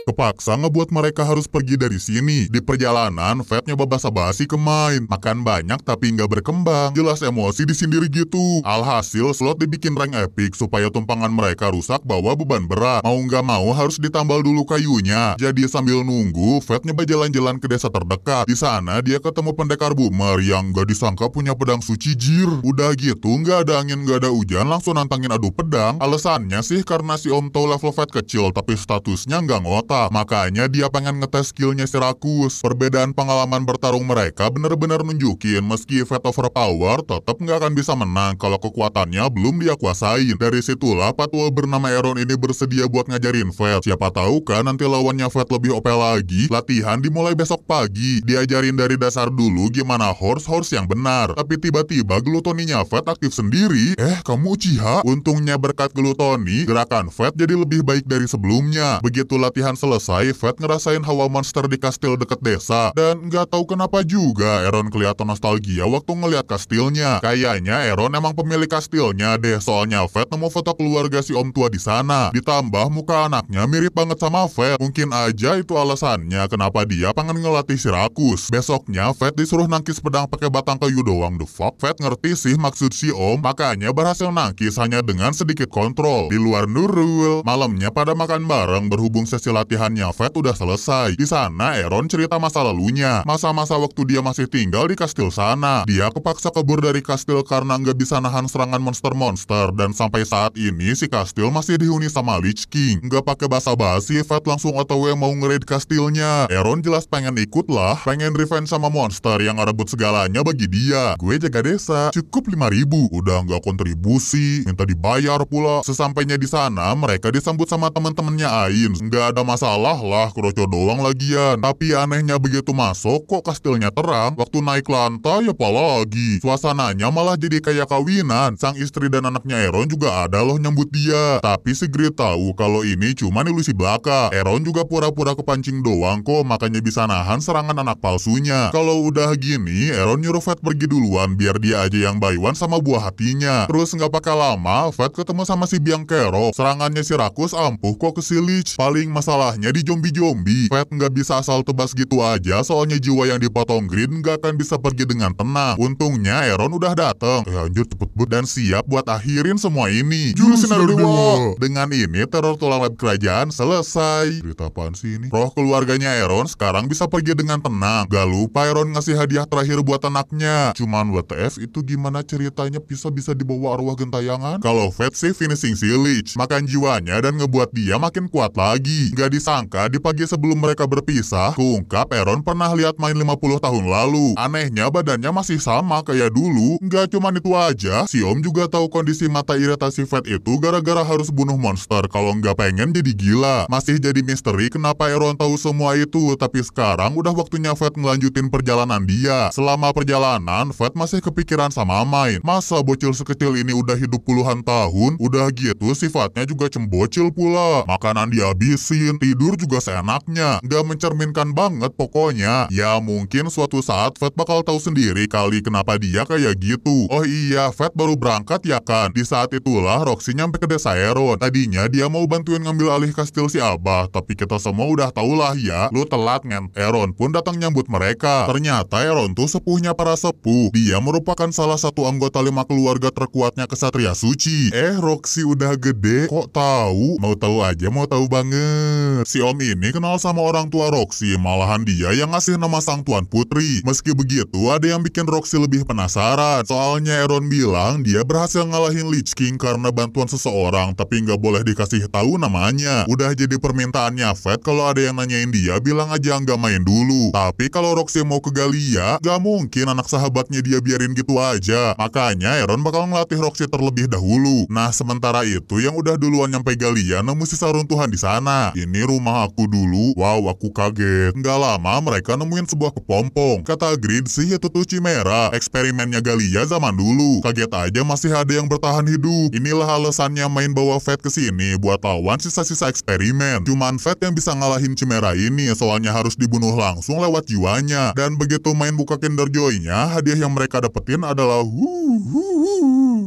Kepaksa ngebuat mereka harus pergi dari sini. Di perjalanan, Fatnya nyoba basa-basi ke main. Makan banyak tapi nggak berkembang. Jelas emosi di disindiri gitu. Alhasil, slot dibikin rank epic supaya tumpangan mereka rusak bawa beban berat. Mau nggak mau harus ditambal dulu kayunya. Jadi sambil nunggu, Fatnya nyoba jalan-jalan ke desa terdekat. Di sana, dia ketemu pendekar boomer yang nggak disangka punya pedang suci jir. Udah gitu, nggak ada angin, nggak ada hujan, langsung nantangin adu pedang. Alasannya sih karena si Om tahu level Fat kecil, tapi statusnya nggak ngotak Nah, makanya dia pengen ngetes skillnya Rakus. Perbedaan pengalaman bertarung mereka benar-benar nunjukin meski Fat over power, tetap nggak akan bisa menang kalau kekuatannya belum dia kuasain. Dari situlah patwal bernama Eron ini bersedia buat ngajarin Fat. Siapa tahu kan nanti lawannya Fat lebih OP lagi. Latihan dimulai besok pagi. Diajarin dari dasar dulu gimana horse-horse yang benar. Tapi tiba-tiba glutoninya Fat aktif sendiri. Eh, kamu Uchiha? Untungnya berkat glutoni, gerakan Fat jadi lebih baik dari sebelumnya. Begitu latihan selesai, Fat ngerasain hawa monster di kastil deket desa. Dan nggak tahu kenapa juga Aaron kelihatan nostalgia waktu ngeliat kastilnya. Kayaknya Aaron emang pemilik kastilnya deh, soalnya Fat nemu foto keluarga si om tua di sana. Ditambah muka anaknya mirip banget sama Fat. Mungkin aja itu alasannya kenapa dia pengen ngelatih Siracus. Besoknya Fat disuruh nangkis pedang pakai batang kayu doang, the fuck. Fat ngerti sih maksud si om, makanya berhasil nangkis hanya dengan sedikit kontrol. Di luar Nurul, malamnya pada makan bareng berhubung sesi latihan pelatihannya Fat udah selesai. Di sana Eron cerita masa lalunya. Masa-masa waktu dia masih tinggal di kastil sana. Dia kepaksa kabur dari kastil karena nggak bisa nahan serangan monster-monster. Dan sampai saat ini si kastil masih dihuni sama Lich King. Nggak pakai basa-basi, Fat langsung otw mau ngeraid kastilnya. Eron jelas pengen ikut lah. Pengen revenge sama monster yang ngerebut segalanya bagi dia. Gue jaga desa, cukup 5000 Udah nggak kontribusi, minta dibayar pula. Sesampainya di sana, mereka disambut sama teman-temannya Ains. Nggak ada masa salah lah, kroco doang lagian. Tapi anehnya begitu masuk, kok kastilnya terang? Waktu naik lantai, ya apalagi? Suasananya malah jadi kayak kawinan. Sang istri dan anaknya Eron juga ada loh nyambut dia. Tapi Grid tahu kalau ini cuma ilusi belaka. Eron juga pura-pura kepancing doang kok, makanya bisa nahan serangan anak palsunya. Kalau udah gini, Eron nyuruh Fat pergi duluan biar dia aja yang bayuan sama buah hatinya. Terus nggak pakai lama, Fat ketemu sama si Biang Kero. Serangannya si Rakus ampuh kok ke si Lich. Paling masalah nyadi di zombie-zombie. Pet nggak bisa asal tebas gitu aja, soalnya jiwa yang dipotong Green nggak akan bisa pergi dengan tenang. Untungnya Aaron udah dateng, Eh anjir cepet banget dan siap buat akhirin semua ini. Jurus Sinar Dewa. Dengan ini teror tulang lab kerajaan selesai. Cerita apaan sih ini? Roh keluarganya Aaron sekarang bisa pergi dengan tenang. Gak lupa Aaron ngasih hadiah terakhir buat anaknya. Cuman WTF itu gimana ceritanya bisa-bisa dibawa arwah gentayangan? Kalau Fat sih finishing Silage makan jiwanya dan ngebuat dia makin kuat lagi. Nggak di sangka di pagi sebelum mereka berpisah, kuungkap Aaron pernah lihat main 50 tahun lalu. Anehnya badannya masih sama kayak dulu. Nggak cuma itu aja, si Om juga tahu kondisi mata iritasi Fat itu gara-gara harus bunuh monster kalau nggak pengen jadi gila. Masih jadi misteri kenapa Aaron tahu semua itu, tapi sekarang udah waktunya Fat ngelanjutin perjalanan dia. Selama perjalanan, Fat masih kepikiran sama main. Masa bocil sekecil ini udah hidup puluhan tahun, udah gitu sifatnya juga cembocil pula. Makanan dihabisin, tidur juga seenaknya. Nggak mencerminkan banget pokoknya. Ya mungkin suatu saat Fat bakal tahu sendiri kali kenapa dia kayak gitu. Oh iya, Fat baru berangkat ya kan? Di saat itulah Roxy nyampe ke desa Eron. Tadinya dia mau bantuin ngambil alih kastil si Abah, tapi kita semua udah tau lah ya. Lu telat ngen. Eron pun datang nyambut mereka. Ternyata Eron tuh sepuhnya para sepuh. Dia merupakan salah satu anggota lima keluarga terkuatnya kesatria suci. Eh, Roxy udah gede, kok tahu? Mau tahu aja, mau tahu banget banget. Si Om ini kenal sama orang tua Roxy, malahan dia yang ngasih nama sang tuan putri. Meski begitu, ada yang bikin Roxy lebih penasaran. Soalnya Aaron bilang dia berhasil ngalahin Lich King karena bantuan seseorang, tapi nggak boleh dikasih tahu namanya. Udah jadi permintaannya Fat kalau ada yang nanyain dia, bilang aja nggak main dulu. Tapi kalau Roxy mau ke Galia, nggak mungkin anak sahabatnya dia biarin gitu aja. Makanya Aaron bakal ngelatih Roxy terlebih dahulu. Nah, sementara itu yang udah duluan nyampe Galia nemu sisa runtuhan di sana. Ini rumah aku dulu. Wow, aku kaget. Nggak lama mereka nemuin sebuah kepompong. Kata Grid sih itu tuh Chimera, eksperimennya Galia zaman dulu. Kaget aja masih ada yang bertahan hidup. Inilah alasannya main bawa Fat ke sini buat lawan sisa-sisa eksperimen. Cuman Fat yang bisa ngalahin Chimera ini soalnya harus dibunuh langsung lewat jiwanya. Dan begitu main buka Kinder Joy-nya, hadiah yang mereka dapetin adalah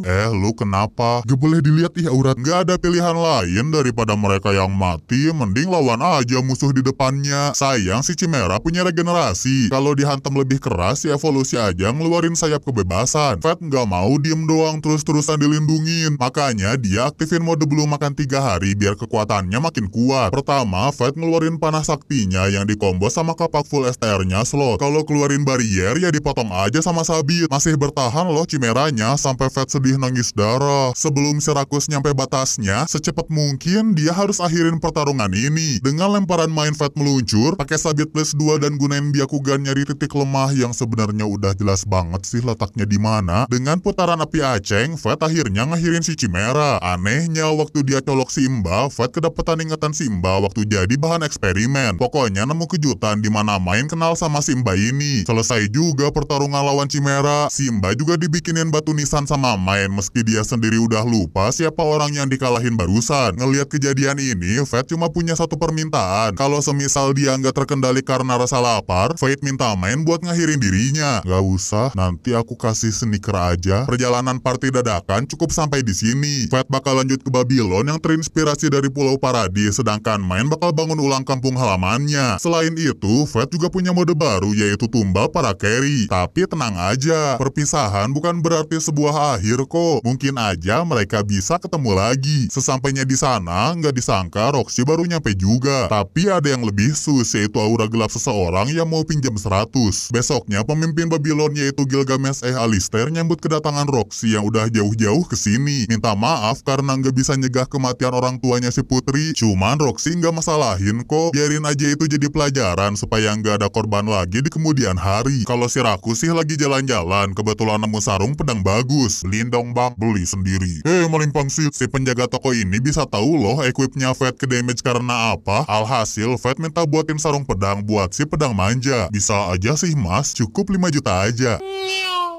Eh, lu kenapa? Gak boleh dilihat ih ya, aurat. Gak ada pilihan lain daripada mereka yang mati, mending lawan aja musuh di depannya. Sayang si Cimera punya regenerasi. Kalau dihantam lebih keras, si evolusi aja ngeluarin sayap kebebasan. Fat nggak mau diem doang terus-terusan dilindungin. Makanya dia aktifin mode belum makan tiga hari biar kekuatannya makin kuat. Pertama, Fat ngeluarin panah saktinya yang dikombo sama kapak full STR-nya slot. Kalau keluarin barrier ya dipotong aja sama sabit. Masih bertahan loh Cimeranya sampai Fat sedih sedih nangis darah. Sebelum Serakus nyampe batasnya, secepat mungkin dia harus akhirin pertarungan ini. Dengan lemparan main fight meluncur, pakai sabit plus 2 dan gunain biakugan nyari titik lemah yang sebenarnya udah jelas banget sih letaknya di mana. Dengan putaran api aceng, Fat akhirnya ngakhirin si Chimera. Anehnya, waktu dia colok si Imba, Fat kedapetan ingatan si Imba waktu jadi bahan eksperimen. Pokoknya nemu kejutan di mana main kenal sama si Imba ini. Selesai juga pertarungan lawan Chimera, si Imba juga dibikinin batu nisan sama main lain eh, meski dia sendiri udah lupa siapa orang yang dikalahin barusan. Ngeliat kejadian ini, Fat cuma punya satu permintaan. Kalau semisal dia nggak terkendali karena rasa lapar, Fat minta main buat ngakhirin dirinya. Gak usah, nanti aku kasih sneaker aja. Perjalanan party dadakan cukup sampai di sini. Fat bakal lanjut ke Babylon yang terinspirasi dari Pulau Paradis, sedangkan main bakal bangun ulang kampung halamannya. Selain itu, Fat juga punya mode baru yaitu tumbal para carry. Tapi tenang aja, perpisahan bukan berarti sebuah akhir kok. Mungkin aja mereka bisa ketemu lagi. Sesampainya di sana, nggak disangka Roxy baru nyampe juga. Tapi ada yang lebih sus, yaitu aura gelap seseorang yang mau pinjam 100. Besoknya, pemimpin Babylon yaitu Gilgamesh eh Alistair nyambut kedatangan Roxy yang udah jauh-jauh ke sini. Minta maaf karena nggak bisa nyegah kematian orang tuanya si Putri. Cuman Roxy nggak masalahin kok. Biarin aja itu jadi pelajaran supaya nggak ada korban lagi di kemudian hari. Kalau si Raku sih lagi jalan-jalan, kebetulan nemu sarung pedang bagus. Linda dong bang, beli sendiri. Eh melimpang sih, si penjaga toko ini bisa tahu loh equipnya Fat ke damage karena apa. Alhasil Fat minta buatin sarung pedang buat si pedang manja. Bisa aja sih mas, cukup 5 juta aja.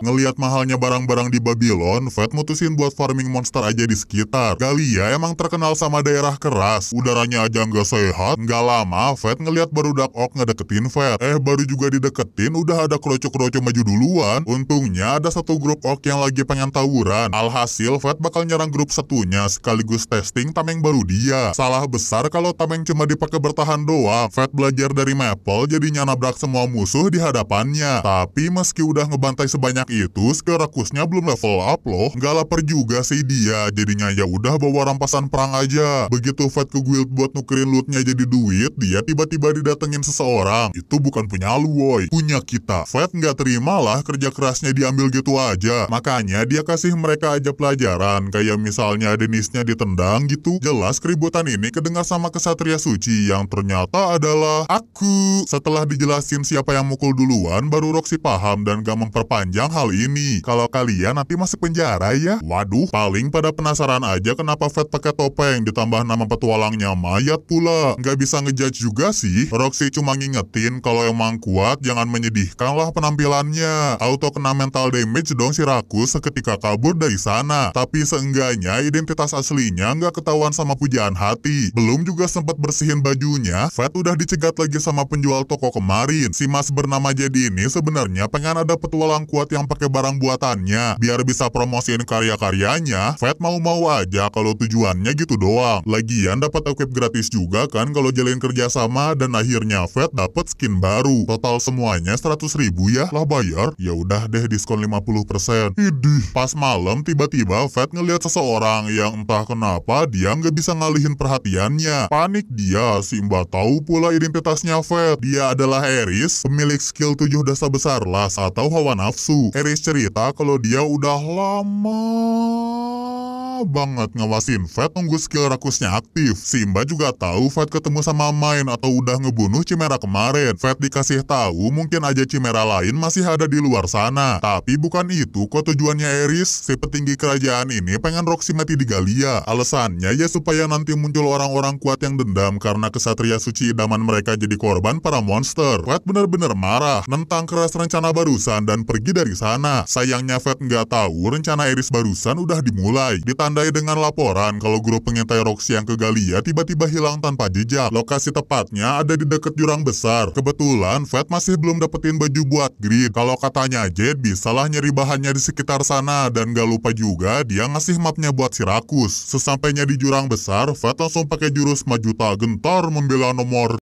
Ngeliat mahalnya barang-barang di Babylon, Fed mutusin buat farming monster aja di sekitar. Galia ya, emang terkenal sama daerah keras, udaranya aja nggak sehat. Nggak lama, Fed ngeliat Dark Oak ngedeketin Fed. Eh, baru juga dideketin, udah ada kroco-kroco maju duluan. Untungnya ada satu grup Oak yang lagi pengen tawuran. Alhasil, Fed bakal nyerang grup satunya sekaligus testing tameng baru dia. Salah besar kalau tameng cuma dipakai bertahan doang. Fed belajar dari Maple jadinya nabrak semua musuh di hadapannya. Tapi meski udah ngebantai sebanyak itu skill rakusnya belum level up loh. Nggak lapar juga sih dia, jadinya ya udah bawa rampasan perang aja. Begitu Fat ke guild buat nukerin lootnya jadi duit, dia tiba-tiba didatengin seseorang. Itu bukan punya lu woy, punya kita. Fat nggak terima lah kerja kerasnya diambil gitu aja. Makanya dia kasih mereka aja pelajaran, kayak misalnya Denisnya ditendang gitu. Jelas keributan ini kedengar sama kesatria suci yang ternyata adalah aku. Setelah dijelasin siapa yang mukul duluan, baru Roxy paham dan gak memperpanjang hal ini kalau kalian nanti masuk penjara ya. Waduh, paling pada penasaran aja kenapa Fat pakai topeng ditambah nama petualangnya mayat pula. Gak bisa ngejudge juga sih. Roxy cuma ngingetin kalau emang kuat jangan menyedihkan lah penampilannya. Auto kena mental damage dong si Rakus seketika kabur dari sana. Tapi seenggaknya identitas aslinya nggak ketahuan sama pujaan hati. Belum juga sempat bersihin bajunya, Fat udah dicegat lagi sama penjual toko kemarin. Si mas bernama jadi ini sebenarnya pengen ada petualang kuat yang pakai barang buatannya biar bisa promosiin karya-karyanya. Fat mau-mau aja kalau tujuannya gitu doang. Lagian dapat equip gratis juga kan kalau jalin kerjasama dan akhirnya Fat dapat skin baru. Total semuanya 100 ribu ya. Lah bayar? Ya udah deh diskon 50%. Idih. Pas malam tiba-tiba Fat ngelihat seseorang yang entah kenapa dia nggak bisa ngalihin perhatiannya. Panik dia, mbak tahu pula identitasnya Fat Dia adalah Eris, pemilik skill 7 dasar besar las atau hawa nafsu. Eris cerita kalau dia udah lama banget ngawasin Fat nunggu skill rakusnya aktif. Simba juga tahu Fat ketemu sama main atau udah ngebunuh Cimera kemarin. Fat dikasih tahu mungkin aja Cimera lain masih ada di luar sana. Tapi bukan itu kok tujuannya Eris. Si petinggi kerajaan ini pengen Roxy mati di Galia. Alasannya ya supaya nanti muncul orang-orang kuat yang dendam karena kesatria suci idaman mereka jadi korban para monster. Fat bener-bener marah, nentang keras rencana barusan dan pergi dari sana. Sayangnya Fat nggak tahu rencana Eris barusan udah dimulai. Ditan ditandai dengan laporan kalau grup pengintai Roxy yang ke Galia tiba-tiba hilang tanpa jejak. Lokasi tepatnya ada di dekat jurang besar. Kebetulan Fat masih belum dapetin baju buat grid. Kalau katanya bisa lah nyari bahannya di sekitar sana dan gak lupa juga dia ngasih mapnya buat Sirakus. Sesampainya di jurang besar, Fat langsung pakai jurus Majuta Gentar membela nomor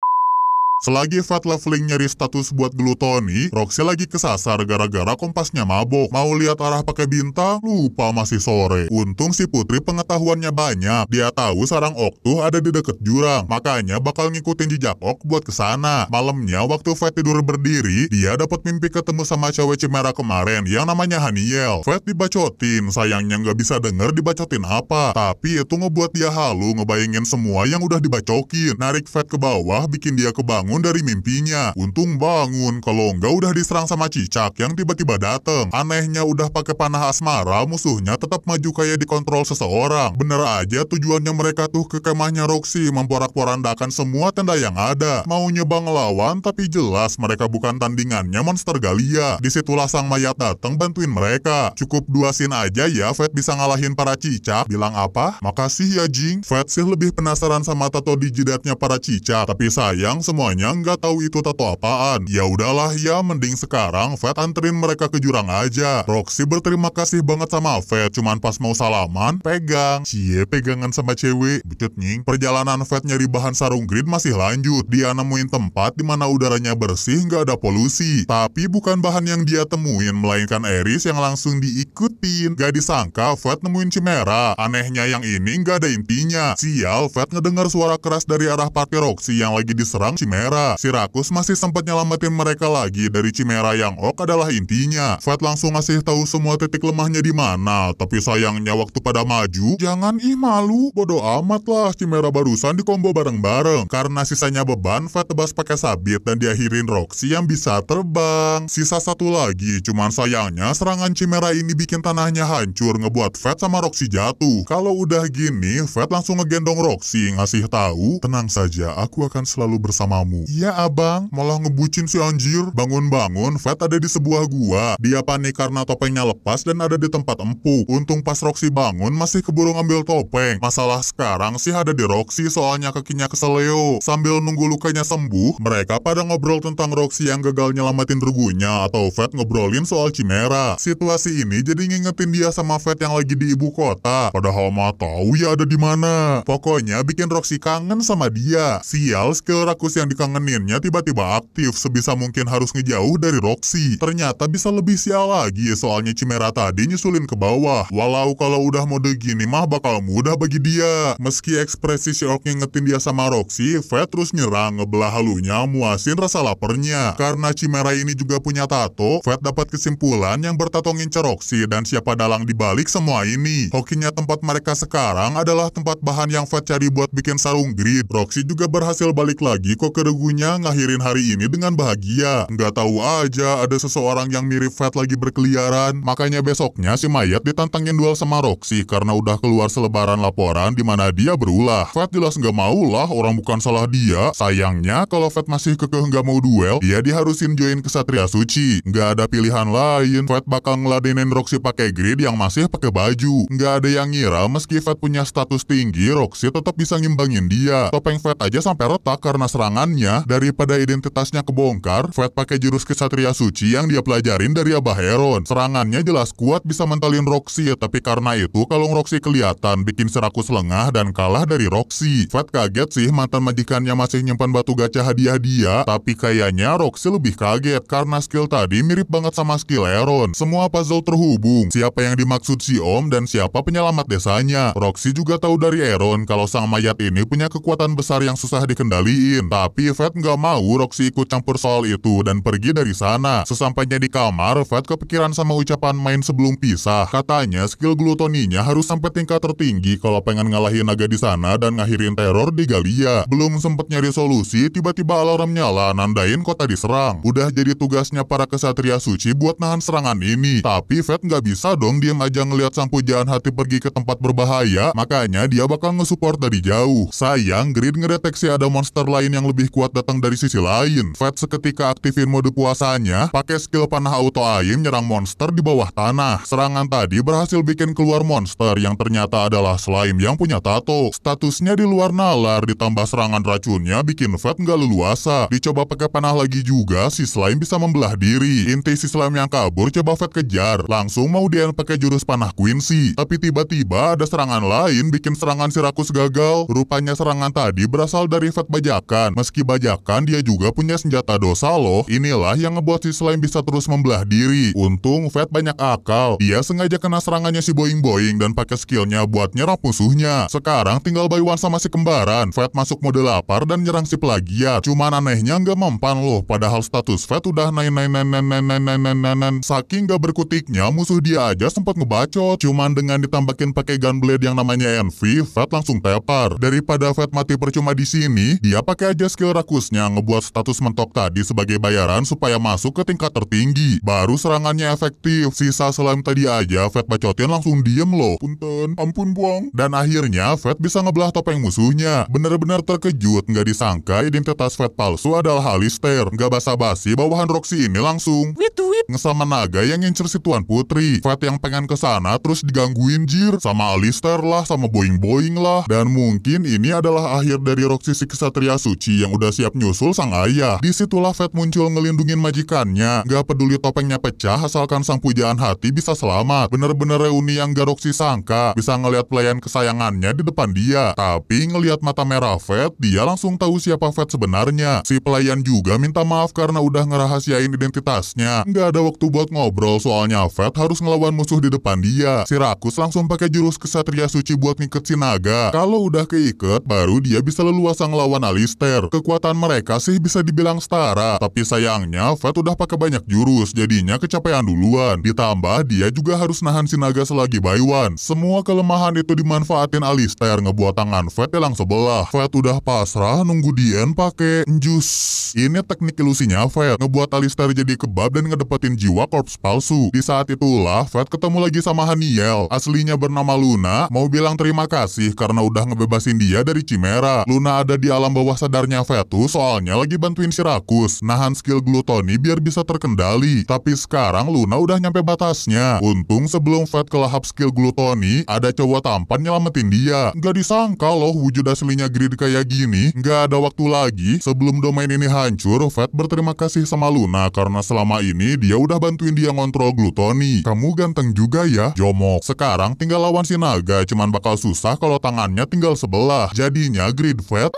Selagi Fat Leveling nyari status buat glutoni, Roxy lagi kesasar gara-gara kompasnya mabok. Mau lihat arah pakai bintang, lupa masih sore. Untung si Putri pengetahuannya banyak. Dia tahu sarang Oktuh ada di deket jurang. Makanya bakal ngikutin jejak Ok buat kesana. Malamnya waktu Fat tidur berdiri, dia dapat mimpi ketemu sama cewek Cimera kemarin yang namanya Haniel. Fat dibacotin, sayangnya nggak bisa denger dibacotin apa. Tapi itu ngebuat dia halu ngebayangin semua yang udah dibacokin. Narik Fat ke bawah, bikin dia kebangun bangun dari mimpinya. Untung bangun, kalau nggak udah diserang sama cicak yang tiba-tiba dateng. Anehnya udah pakai panah asmara, musuhnya tetap maju kayak dikontrol seseorang. Bener aja tujuannya mereka tuh ke kemahnya Roxy memporak-porandakan semua tenda yang ada. Maunya bang lawan, tapi jelas mereka bukan tandingannya monster Galia. Disitulah sang mayat datang bantuin mereka. Cukup dua sin aja ya, Fat bisa ngalahin para cicak. Bilang apa? Makasih ya Jing. Fat sih lebih penasaran sama tato di jidatnya para cicak, tapi sayang semuanya Katanya nggak tahu itu tato apaan. Ya udahlah ya, mending sekarang Fat anterin mereka ke jurang aja. Roxy berterima kasih banget sama Fat, cuman pas mau salaman, pegang. Cie pegangan sama cewek, bucut nying. Perjalanan Fat nyari bahan sarung grid masih lanjut. Dia nemuin tempat di mana udaranya bersih, nggak ada polusi. Tapi bukan bahan yang dia temuin, melainkan Eris yang langsung diikutin. Gak disangka Fat nemuin Cimera. Anehnya yang ini nggak ada intinya. Sial, Fat ngedengar suara keras dari arah parkir Roxy yang lagi diserang Cimera. Cimera. Sirakus masih sempat nyelamatin mereka lagi dari Chimera yang ok adalah intinya. Fat langsung ngasih tahu semua titik lemahnya di mana, tapi sayangnya waktu pada maju, jangan ih malu, bodoh amat lah Cimera barusan di combo bareng-bareng. Karena sisanya beban, Fat tebas pakai sabit dan diakhirin Roxy yang bisa terbang. Sisa satu lagi, cuman sayangnya serangan Chimera ini bikin tanahnya hancur, ngebuat Fat sama Roxy jatuh. Kalau udah gini, Fat langsung ngegendong Roxy, ngasih tahu, tenang saja, aku akan selalu bersamamu. Iya abang, malah ngebucin si anjir. Bangun-bangun, Fat ada di sebuah gua. Dia panik karena topengnya lepas dan ada di tempat empuk. Untung pas Roxy bangun masih keburu ngambil topeng. Masalah sekarang sih ada di Roxy soalnya kakinya keseleo. Sambil nunggu lukanya sembuh, mereka pada ngobrol tentang Roxy yang gagal nyelamatin rugunya atau Fat ngobrolin soal Cimera. Situasi ini jadi ngingetin dia sama Fat yang lagi di ibu kota. Padahal mah tahu ya ada di mana. Pokoknya bikin Roxy kangen sama dia. Sial skill rakus yang dikang kangeninnya tiba-tiba aktif, sebisa mungkin harus ngejauh dari Roxy. Ternyata bisa lebih sial lagi soalnya Chimera tadi nyusulin ke bawah. Walau kalau udah mode gini mah bakal mudah bagi dia. Meski ekspresi Shiok ngetin dia sama Roxy, Fat terus nyerang, ngebelah halunya, muasin rasa laparnya. Karena Chimera ini juga punya tato, Fat dapat kesimpulan yang bertato ngincer Roxy dan siapa dalang dibalik semua ini. Hokinya tempat mereka sekarang adalah tempat bahan yang Fat cari buat bikin sarung grid. Roxy juga berhasil balik lagi kok ke dagunya ngakhirin hari ini dengan bahagia. Nggak tahu aja ada seseorang yang mirip Fat lagi berkeliaran. Makanya besoknya si mayat ditantangin duel sama Roxy karena udah keluar selebaran laporan di mana dia berulah. Fat jelas nggak mau lah, orang bukan salah dia. Sayangnya kalau Fat masih kekeh nggak mau duel, dia diharusin join ke Satria Suci. Nggak ada pilihan lain, Fat bakal ngeladenin Roxy pakai grid yang masih pakai baju. Nggak ada yang ngira meski Fat punya status tinggi, Roxy tetap bisa ngimbangin dia. Topeng Fat aja sampai retak karena serangannya Untungnya, daripada identitasnya kebongkar, Fred pakai jurus kesatria suci yang dia pelajarin dari Abah Heron. Serangannya jelas kuat bisa mentalin Roxy, ya, tapi karena itu kalau Roxy kelihatan, bikin Serakus lengah dan kalah dari Roxy. Fred kaget sih mantan majikannya masih nyimpan batu gacha hadiah dia, tapi kayaknya Roxy lebih kaget karena skill tadi mirip banget sama skill Heron. Semua puzzle terhubung, siapa yang dimaksud si Om dan siapa penyelamat desanya. Roxy juga tahu dari Heron kalau sang mayat ini punya kekuatan besar yang susah dikendaliin, tapi Fat nggak mau Roxy ikut campur soal itu dan pergi dari sana. Sesampainya di kamar, Fat kepikiran sama ucapan main sebelum pisah. Katanya skill glutoninya harus sampai tingkat tertinggi kalau pengen ngalahin naga di sana dan ngakhirin teror di Galia. Belum sempat nyari solusi, tiba-tiba alarm nyala nandain kota diserang. Udah jadi tugasnya para kesatria suci buat nahan serangan ini. Tapi Fat nggak bisa dong diam aja ngelihat sang pujaan hati pergi ke tempat berbahaya, makanya dia bakal ngesupport dari jauh. Sayang, Grid ngedeteksi ada monster lain yang lebih kuat kuat datang dari sisi lain. Fat seketika aktifin mode puasanya, pakai skill panah auto aim nyerang monster di bawah tanah. Serangan tadi berhasil bikin keluar monster yang ternyata adalah slime yang punya tato. Statusnya di luar nalar, ditambah serangan racunnya bikin Fat nggak leluasa. Dicoba pakai panah lagi juga, si slime bisa membelah diri. Inti si slime yang kabur coba Fat kejar. Langsung mau dia pakai jurus panah Quincy. Tapi tiba-tiba ada serangan lain bikin serangan si Rakus gagal. Rupanya serangan tadi berasal dari Fat bajakan. Meski bajakan, dia juga punya senjata dosa loh. Inilah yang ngebuat si Slime bisa terus membelah diri. Untung Fat banyak akal. Dia sengaja kena serangannya si Boeing Boing dan pakai skillnya buat nyerang musuhnya. Sekarang tinggal Baiwan sama si kembaran. Fat masuk mode lapar dan nyerang si plagiat. Cuman anehnya nggak mempan loh, padahal status Fat udah naik nain nain nain nain nain nain nain nain. Saking nggak berkutiknya, musuh dia aja sempat ngebacot. Cuman dengan ditambahin pakai gunblade yang namanya Envy, Fat langsung tepar. Daripada Fat mati percuma di sini, dia pakai aja skill rakusnya ngebuat status mentok tadi sebagai bayaran supaya masuk ke tingkat tertinggi. Baru serangannya efektif. Sisa selain tadi aja, Fat bacotin langsung diem loh. Punten, ampun buang. Dan akhirnya, Fat bisa ngebelah topeng musuhnya. Bener-bener terkejut, nggak disangka identitas Fat palsu adalah Halister. Nggak basa-basi, bawahan Roxy ini langsung. Witu, wit. Ngesama naga yang ngincer si Tuan Putri. Fat yang pengen kesana terus digangguin jir. Sama Alister lah, sama Boing-Boing lah. Dan mungkin ini adalah akhir dari Roxy si kesatria suci yang udah sudah siap nyusul sang ayah. Disitulah Fat muncul ngelindungin majikannya. Gak peduli topengnya pecah asalkan sang pujaan hati bisa selamat. Bener-bener reuni yang garuk si sangka bisa ngelihat pelayan kesayangannya di depan dia. Tapi ngelihat mata merah Fat, dia langsung tahu siapa Fat sebenarnya. Si pelayan juga minta maaf karena udah ngerahasiain identitasnya. Gak ada waktu buat ngobrol soalnya Fat harus ngelawan musuh di depan dia. Si Rakus langsung pakai jurus kesatria suci buat ngiket si naga. Kalau udah keiket, baru dia bisa leluasa ngelawan Alistair. Kekuatan kekuatan mereka sih bisa dibilang setara, tapi sayangnya Fat udah pakai banyak jurus, jadinya kecapean duluan. Ditambah dia juga harus nahan si naga selagi Baywan. Semua kelemahan itu dimanfaatin Alistair ngebuat tangan Fat hilang sebelah. Fat udah pasrah nunggu Dian pakai jus. Ini teknik ilusinya Fat, ngebuat Alistair jadi kebab dan ngedepetin jiwa korps palsu. Di saat itulah Fat ketemu lagi sama Haniel, aslinya bernama Luna, mau bilang terima kasih karena udah ngebebasin dia dari Cimera. Luna ada di alam bawah sadarnya Fat, tuh soalnya lagi bantuin Sirakus nahan skill glutoni biar bisa terkendali. Tapi sekarang Luna udah nyampe batasnya. Untung sebelum Fat kelahap skill glutoni, ada cowok tampan nyelamatin dia. Gak disangka loh wujud aslinya grid kayak gini. Gak ada waktu lagi sebelum domain ini hancur, Fat berterima kasih sama Luna karena selama ini dia udah bantuin dia ngontrol glutoni. Kamu ganteng juga ya, Jomok. Sekarang tinggal lawan si naga, cuman bakal susah kalau tangannya tinggal sebelah. Jadinya grid Fat...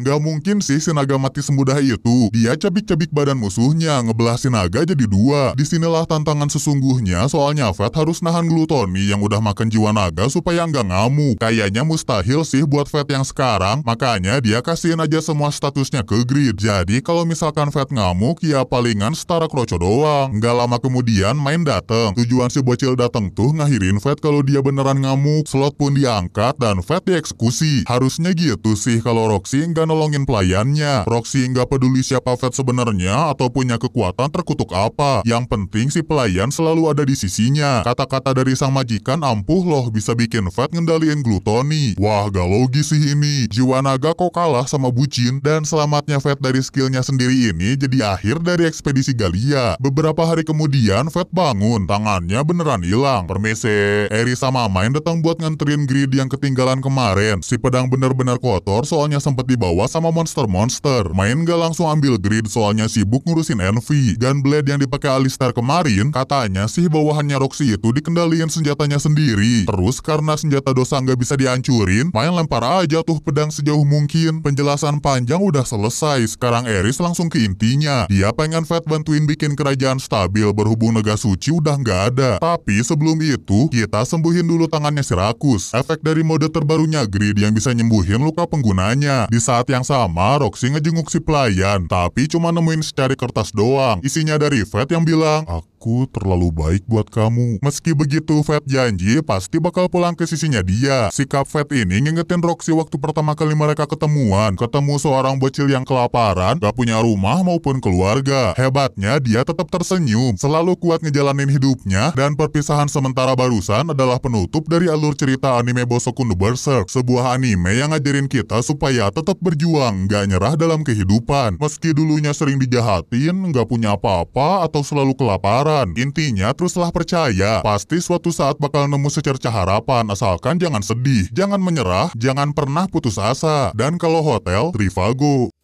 Gak mungkin sih si naga mati semudah itu. Dia cabik-cabik badan musuhnya, ngebelah si naga jadi dua. Disinilah tantangan sesungguhnya soalnya Fat harus nahan glutoni yang udah makan jiwa naga supaya nggak ngamuk. Kayaknya mustahil sih buat Fat yang sekarang, makanya dia kasihin aja semua statusnya ke grid. Jadi kalau misalkan Fat ngamuk, ya palingan setara kroco doang. Nggak lama kemudian main dateng. Tujuan si bocil dateng tuh ngakhirin Fat kalau dia beneran ngamuk. Slot pun diangkat dan Fat dieksekusi. Harusnya gitu sih kalau Roxy nggak nolongin pelayannya. Proxy nggak peduli siapa Fat sebenarnya atau punya kekuatan terkutuk apa. Yang penting si pelayan selalu ada di sisinya. Kata-kata dari sang majikan ampuh loh bisa bikin Fat ngendaliin glutoni. Wah gak logis sih ini. Jiwa naga kok kalah sama bucin dan selamatnya Fat dari skillnya sendiri ini jadi akhir dari ekspedisi Galia. Beberapa hari kemudian Fat bangun, tangannya beneran hilang. Permisi. Eri sama Main datang buat nganterin grid yang ketinggalan kemarin. Si pedang bener-bener kotor soalnya sempat dibawa kecewa sama monster-monster. Main gak langsung ambil grid soalnya sibuk ngurusin Envy. Dan blade yang dipakai Alistair kemarin, katanya sih bawahannya Roxy itu dikendalikan senjatanya sendiri. Terus karena senjata dosa nggak bisa dihancurin, main lempar aja tuh pedang sejauh mungkin. Penjelasan panjang udah selesai, sekarang Eris langsung ke intinya. Dia pengen Fat bantuin bikin kerajaan stabil berhubung negara Suci udah nggak ada. Tapi sebelum itu, kita sembuhin dulu tangannya Siracus. Efek dari mode terbarunya Grid yang bisa nyembuhin luka penggunanya. Di saat yang sama, Roxy ngejenguk si pelayan, tapi cuma nemuin sederet kertas doang. Isinya dari Fred yang bilang, aku terlalu baik buat kamu. Meski begitu, Fat janji pasti bakal pulang ke sisinya dia. Sikap Fat ini ngingetin Roxy waktu pertama kali mereka ketemuan. Ketemu seorang bocil yang kelaparan, gak punya rumah maupun keluarga. Hebatnya, dia tetap tersenyum, selalu kuat ngejalanin hidupnya, dan perpisahan sementara barusan adalah penutup dari alur cerita anime Bosoku no Berserk, sebuah anime yang ngajarin kita supaya tetap berjuang, gak nyerah dalam kehidupan. Meski dulunya sering dijahatin, gak punya apa-apa, atau selalu kelaparan, Intinya teruslah percaya, pasti suatu saat bakal nemu secerca harapan asalkan jangan sedih, jangan menyerah, jangan pernah putus asa. Dan kalau hotel, Trivago.